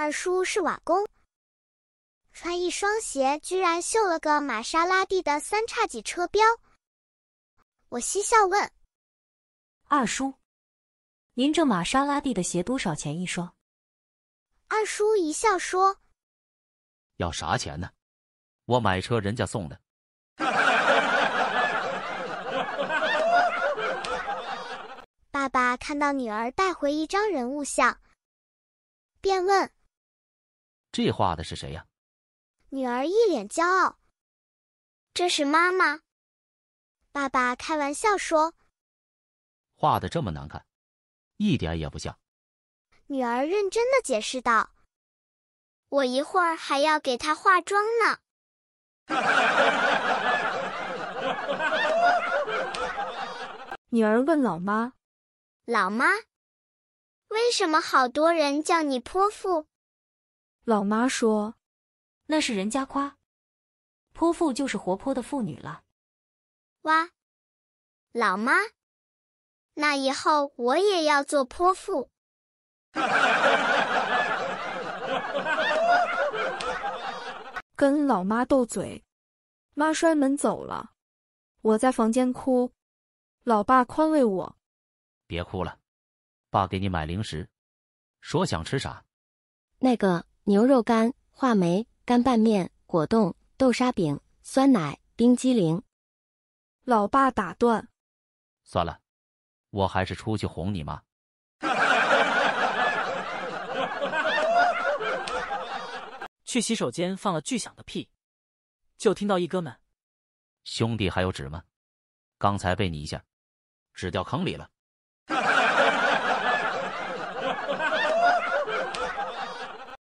二叔是瓦工，穿一双鞋居然绣了个玛莎拉蒂的三叉戟车标。我嬉笑问：“二叔，您这玛莎拉蒂的鞋多少钱一双？”二叔一笑说：“要啥钱呢？我买车人家送的。”爸爸看到女儿带回一张人物像，便问。这画的是谁呀？女儿一脸骄傲：“这是妈妈。”爸爸开玩笑说：“画的这么难看，一点也不像。”女儿认真的解释道：“我一会儿还要给她化妆呢。”女儿问老妈：“老妈，为什么好多人叫你泼妇？”老妈说：“那是人家夸，泼妇就是活泼的妇女了。”哇，老妈，那以后我也要做泼妇。哈哈哈哈哈哈！哈哈哈哈哈！哈哈跟老妈斗嘴，妈摔门走了，我在房间哭。老爸宽慰我：“别哭了，爸给你买零食，说想吃啥。”那个。牛肉干、话梅、干拌面、果冻、豆沙饼、酸奶、冰激凌。老爸打断，算了，我还是出去哄你妈。去洗手间放了巨响的屁，就听到一哥们，兄弟还有纸吗？刚才被你一下，纸掉坑里了。